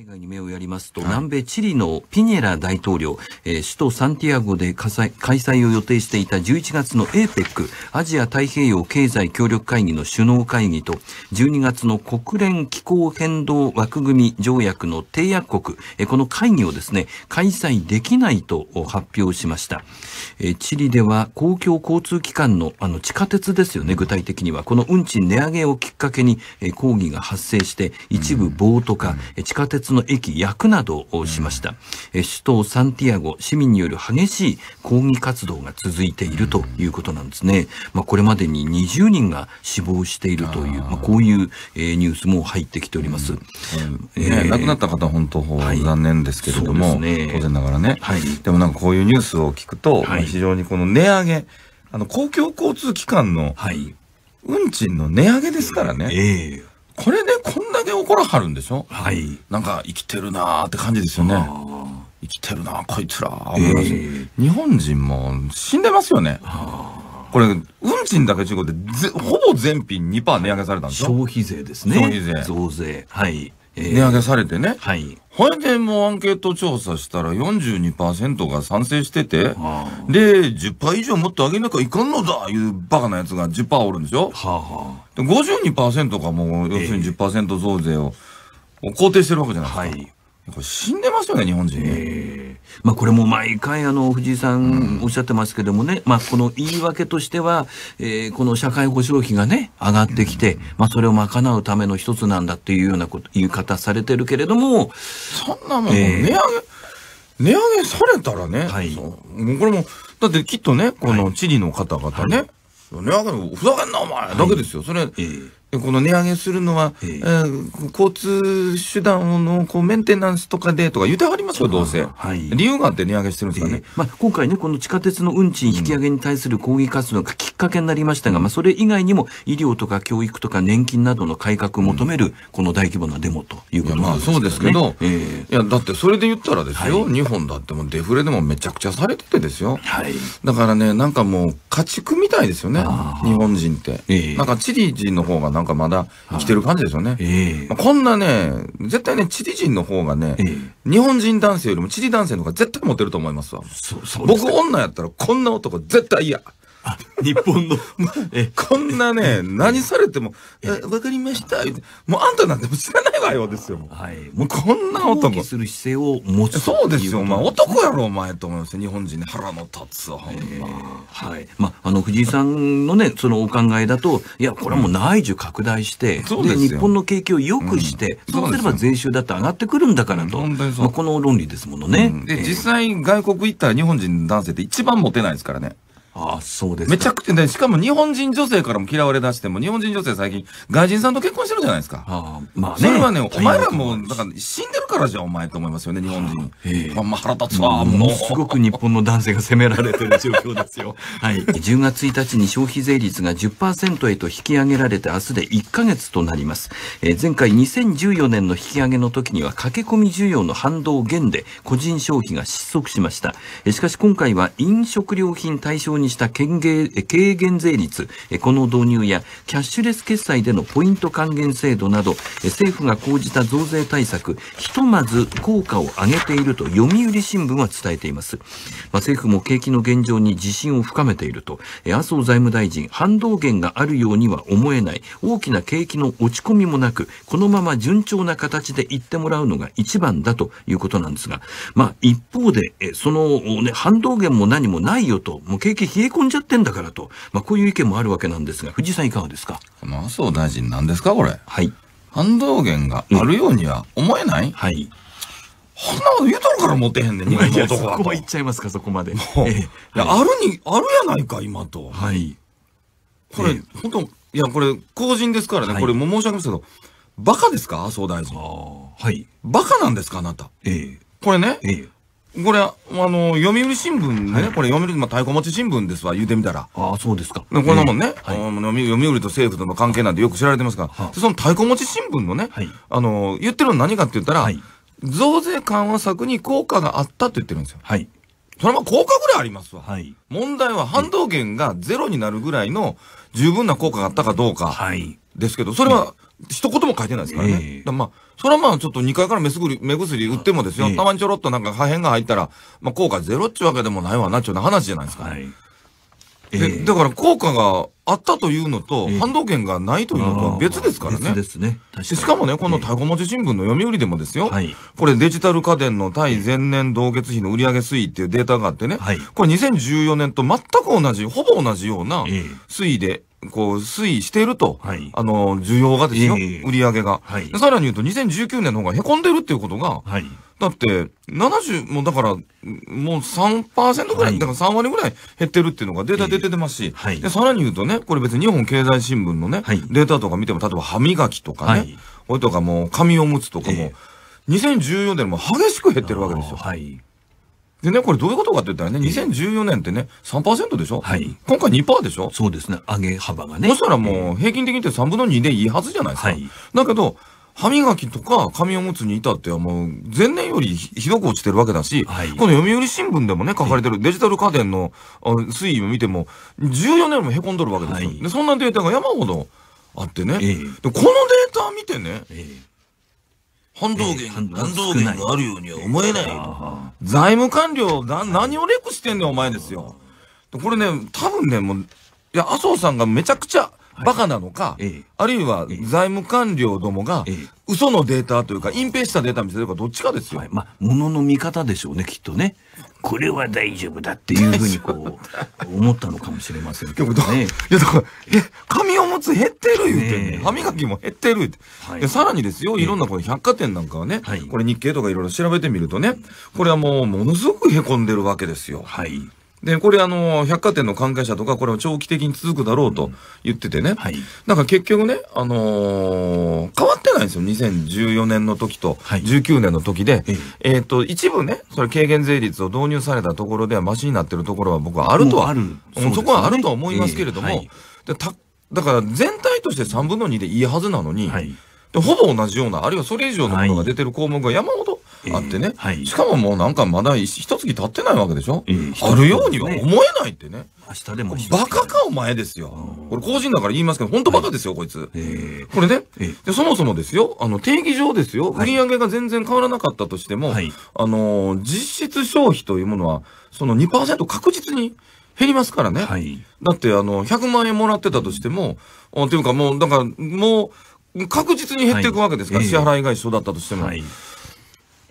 海外に目をやりますと、南米チリのピニェラ大統領、えー、首都サンティアゴで開催を予定していた11月の APEC、アジア太平洋経済協力会議の首脳会議と、12月の国連気候変動枠組み条約の締約国、えこの会議をですね、開催できないと発表しました。えチリでは公共交通機関のあの地下鉄ですよね、具体的には。この運賃値上げをきっかけに、え抗議が発生して、一部暴徒化、地下鉄の駅役などをしました、首都サンティアゴ市民による激しい抗議活動が続いているということなんですね、まあ、これまでに20人が死亡しているというまあ、こういう、えー、ニュースも入ってきております、うんえー、亡くなった方本当、はい、残念ですけれども、ね、当然ながらね、はい、でもなんかこういうニュースを聞くと、はい、非常にこの値上げあの公共交通機関の運賃の値上げですからね。えーこれでこんだけ怒らはるんでしょはい。なんか生きてるなーって感じですよね。生きてるなこいつら、えー、日本人も死んでますよね。これ、運賃だけ中古で、ほぼ全品2%値上げされたんですよ。消費税ですね。消費税。増税。はい。値上げされてね。はい。ほいでもうアンケート調査したら42%が賛成してて、で、10%以上もっと上げなきゃいかんのだいうバカなやつが10%おるんでしょはあ、はあ、で ?52% がもう、要するに10%増税を肯定してるわけじゃないですか。えー、はい。これ死んでますよね、日本人えーまあ、これも毎回あの藤井さんおっしゃってますけどもね、まあ、この言い訳としては、えー、この社会保障費がね上がってきて、まあ、それを賄うための一つなんだっていうようなこと言い方されてるけれどもそんなもん、えー、値上げ値上げされたらね、はい、これもだってきっとねこの地理の方々ね、はい、値上げふざけんなお前だけですよ、はい、それ、えーこの値上げするのは、えー、交通手段のこうメンテナンスとかでとか言ってはりますよ、どうせ、はい、理由があって値上げしてるんですかね、えー、まあ、今回ね、この地下鉄の運賃引き上げに対する抗議活動がきっかけになりましたが、うん、まあ、それ以外にも医療とか教育とか年金などの改革を求める、この大規模なデモということなんですね、まあ、そうですけど、えー、いやだってそれで言ったらですよ、はい、日本だってもデフレでもめちゃくちゃされててですよ、はい、だからね、なんかもう、家畜みたいですよね、日本人って。えー、なんかチリ人の方がなんかまだ生きてる感じですよね。ええまこんなね、絶対ね、チリ人の方がね、ええ、日本人男性よりもチリ男性の方が絶対モテると思いますわ。僕女やったらこんな男絶対嫌。日本の。えこんなね、何されても、わかりました。もうあんたなんて知らないわよ、ですよ。はい。もうこんな男。する姿勢を持つ。そうですよ、お前。男やろ、お前と思います日本人に腹の立つ、ほんま。はい。ま、あの、藤井さんのね、そのお考えだと、いや、これはもう内需拡大して、で、日本の景気を良くして、そうすれば税収だって上がってくるんだからと。この論理ですものね。で、実際、外国行ったら日本人男性って一番モテないですからね。ああ、そうですめちゃくちゃ、ね、しかも日本人女性からも嫌われだしても、日本人女性最近、外人さんと結婚してるじゃないですか。ああ、まあね。それはね、お前らもう、だから死んでるからじゃお前と思いますよね、日本人。ええ。まあ、腹立つわ、ものすごく日本の男性が責められてる状況ですよ。はい。10月1日に消費税率が10%へと引き上げられて、明日で1ヶ月となります。えー、前回2014年の引き上げの時には、駆け込み需要の反動減で、個人消費が失速しました。えー、しかし今回は飲食料品対象にした権限軽減税率、この導入やキャッシュレス決済でのポイント還元制度など、政府が講じた増税対策、ひとまず効果を上げていると読売新聞は伝えています。まあ、政府も景気の現状に自信を深めていると、麻生財務大臣、反動源があるようには思えない、大きな景気の落ち込みもなく、このまま順調な形で行ってもらうのが一番だということなんですが、まあ、一方で、その、ね、反動源も何もないよと、もう景気冷え込んじゃってんだからと、まあ、こういう意見もあるわけなんですが、藤井さんいかがですか麻生大臣なんですかこれ。はい。反動源があるようには思えない、うん、はい。こんなこと言うとるから持ってへんねん、日本男は。そこは言っちゃいますか、そこまで。もう、ええあるに、あるやないか、今と。はい。これ、ええ、本当いや、これ、公人ですからね、はい、これも申し上げますけど、バカですか麻生大臣。はい。バカなんですか、あなた。ええ。これね、ええ、これ、あの、読売新聞ね、これ読売、まあ、太鼓持ち新聞ですわ、言うてみたら。ああ、そうですか。こんなもんね、はい、読売と政府との関係なんてよく知られてますから、その太鼓持ち新聞のね、あの、言ってるの何かって言ったら、増税緩和策に効果があったって言ってるんですよ。はい。それは効果ぐらいありますわ。はい。問題は反動源がゼロになるぐらいの十分な効果があったかどうか。はい。ですけど、それは一言も書いてないですからね。えー、まあそれはまあちょっと2階から目薬、目薬売ってもですよ、たまにちょろっとなんか破片が入ったら、まあ効果ゼロっちゅうわけでもないわなっちゅう話じゃないですか。はい。ええ、だから効果があったというのと、反動権がないというのとは別ですからね。別ですね。しかもね、この太鼓持ち新聞の読売でもですよ、はい、これデジタル家電の対前年同月比の売上推移っていうデータがあってね、はい、これ2014年と全く同じ、ほぼ同じような推移で、こう推移していると、はい、あの需要がですよ、えー、売り上げが、はい、さらに言うと、2019年の方が凹んでるっていうことが、はい、だって、70、もうだから、もう3%ぐらい、はい、だから3割ぐらい減ってるっていうのがデータ出てますし、えーはい、でさらに言うとね、これ別に日本経済新聞のね、データとか見ても、例えば歯磨きとかね、これとかもう紙おむつとかも、えー、2014年も激しく減ってるわけですよ。はいでね、これどういうことかって言ったらね、2014年ってね、3%でしょはい。今回2%でしょそうですね、上げ幅がね。そしたらもう、平均的に言って3分の2でいいはずじゃないですか。はい。だけど、歯磨きとか紙おむつに至ってはもう前年よりひどく落ちてるわけだし、はい、この読売新聞でもね、書かれてるデジタル家電の推移を見ても、14年も凹んどるわけですよ。はい、でそんなデータが山ほどあってね、ええ。でこのデータ見てね、ええ。半動源、半動源があるようには思えない。財務官僚、な、何をレクしてんねん、お前ですよ。これね、多分ね、もう、いや、麻生さんがめちゃくちゃ、バカなのか、あるいは財務官僚どもが、嘘のデータというか、隠蔽したデータ見せるか、どっちかですよ。はい、まあ、ものの見方でしょうね、きっとね。これは大丈夫だっていうふうにこう、思ったのかもしれませんけどね。いや、だから、え、紙おむつ減ってる言うて、ね、歯磨きも減ってるって、さらにですよ、いろんなこの百貨店なんかはね、これ日経とかいろいろ調べてみるとね、これはもうものすごく凹んでるわけですよ。はい。で、これあの、百貨店の関係者とか、これは長期的に続くだろうと言っててね。うんはい、なんか結局ね、あのー、変わってないんですよ。2014年の時と、19年の時で。はい、えっ、ー、と、一部ね、それ軽減税率を導入されたところではマシになってるところは僕はあるとは、そね、そこはあるとは思いますけれども、えーはい、でただから全体として3分の2でいいはずなのに、ほぼ同じような、あるいはそれ以上のものが出てる項目が山ほどあってね、はい、しかももうなんかまだ一月経ってないわけでしょ、えー、あるようには思えないってね明日でもバカかお前ですよこれ個人だから言いますけど本当バカですよ、こいつ、えー、これね、でそもそもですよあの定義上ですよ売上げが全然変わらなかったとしても、はい、あのー、実質消費というものはその2%確実に減りますからね、はい、だってあの100万円もらってたとしても、とっていうかもうだからもう確実に減っていくわけですから、はいえー、支払いが一緒だったとしても。はい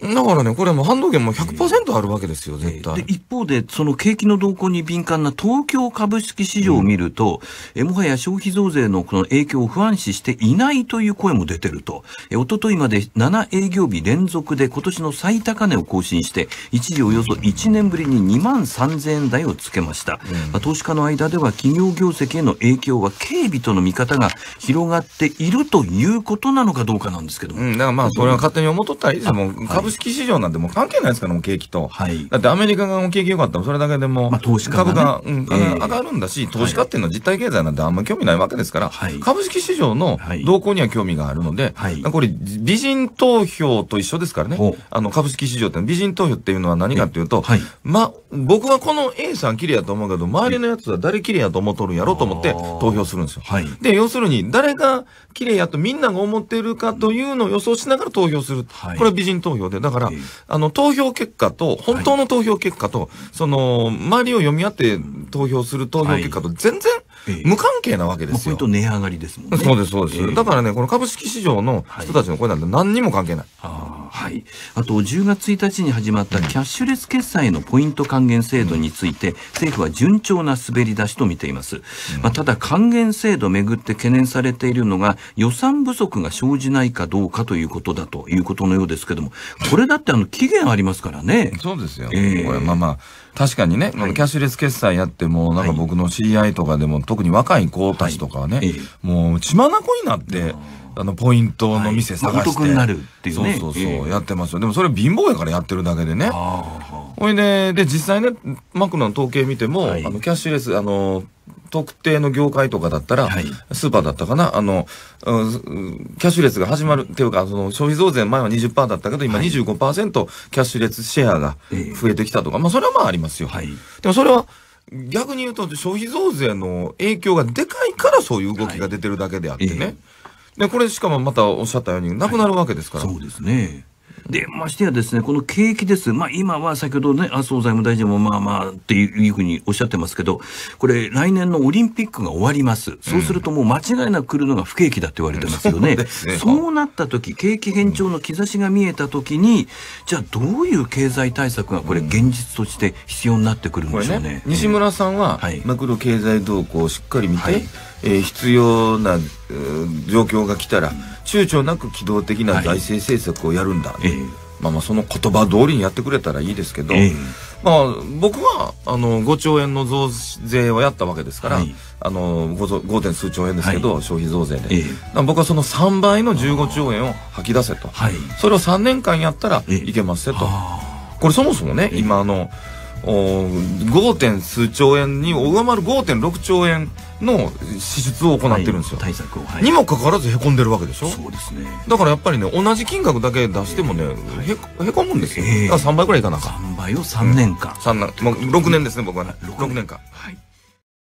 だからね、これも反動源も100%あるわけですよ、絶対。一方で、その景気の動向に敏感な東京株式市場を見ると、うん、えもはや消費増税のこの影響を不安視していないという声も出てると。え一昨日まで7営業日連続で今年の最高値を更新して、一時およそ1年ぶりに2万3000円台をつけました。うん、まあ、投資家の間では企業業績への影響は警備との見方が広がっているということなのかどうかなんですけども。うん、だからまあ、それは勝手に思っとったらいいですもん。株式市場なんてもう関係ないですから、もう景気と。はい、だってアメリカが景気良かったら、それだけでも、まあ、投資株が、うん、上がるんだし、投資家っていうのは実体経済なんてあんま興味ないわけですから、はい、株式市場の動向には興味があるので、はい、これ、美人投票と一緒ですからね、あの株式市場って、美人投票っていうのは何かっていうと、はい、ま、僕はこの A さんきれいやと思うけど、周りのやつは誰きれいやと思っとるんやろうと思って投票するんですよ。はい、で、要するに、誰がきれいやとみんなが思ってるかというのを予想しながら投票する。はい、これは美人投票でよ。だから、あの、投票結果と、本当の投票結果と、その、周りを読み合って投票する投票結果と、全然、無関係なわけですよ。本当値上がりですもんね。そうです、そうです。だからね、この株式市場の人たちの声なんて何にも関係ない。はい。あと、10月1日に始まったキャッシュレス決済のポイント還元制度について、政府は順調な滑り出しと見ています。まあ、ただ、還元制度をめぐって懸念されているのが、予算不足が生じないかどうかということだということのようですけども、これだってあの期限ありますからね。そうですよ。えー、これまあまあ確かにね、このキャッシュレス決済やっても、なんか僕の知り合いとかでも、特に若い子たちとかはね、もう血眼になって、あのポイントの店探して、はいまあ、なるっていうねそうそうそう、やってますよでもそれ貧乏やからやってるだけでねほいでで実際ねマクロの統計見ても、はい、あのキャッシュレスあの特定の業界とかだったら、はい、スーパーだったかな、あの、キャッシュレスが始まるっていうか、その消費増税前は20%だったけど、今25%キャッシュレスシェアが増えてきたとか、はい、まあそれはまあありますよ。はい、でもそれは逆に言うと消費増税の影響がでかいからそういう動きが出てるだけであってね。で、これしかもまたおっしゃったようになくなるわけですから。そうですね。で、ましてやですね、この景気です。まあ、今は先ほどね、麻生財務大臣もまあまあっていうふうにおっしゃってますけど、これ来年のオリンピックが終わります。そうするともう間違いなく来るのが不景気だって言われてますよね。うん、そうねそうなった時、景気減調の兆しが見えた時に、じゃあどういう経済対策がこれ現実として必要になってくるんでしょうね。ね西村さんは、マクロ経済動向をしっかり見て、はいえー、必要な、えー、状況が来たら、躊躇なく機動的な財政政策をやるんだ、はい、まあ、まあその言葉通りにやってくれたらいいですけど、えー、まあ、僕はあの5兆円の増税をやったわけですから、はい、あの 5, 5. 点数兆円ですけど、はい、消費増税で、えー、僕はその3倍の15兆円を吐き出せと、それを3年間やったらいけますせと、これそもそもね、今の5点数兆円に上回る5.6兆円の支出を行ってるんですよ、対策を、はい、にもかかわらずへこんでるわけでしょそうですねだからやっぱりね同じ金額だけ出してもね、へへこむんですよ、えー、3倍ぐらいいかなか3倍を3年間、うん、3年、6年ですね僕はね6年間はい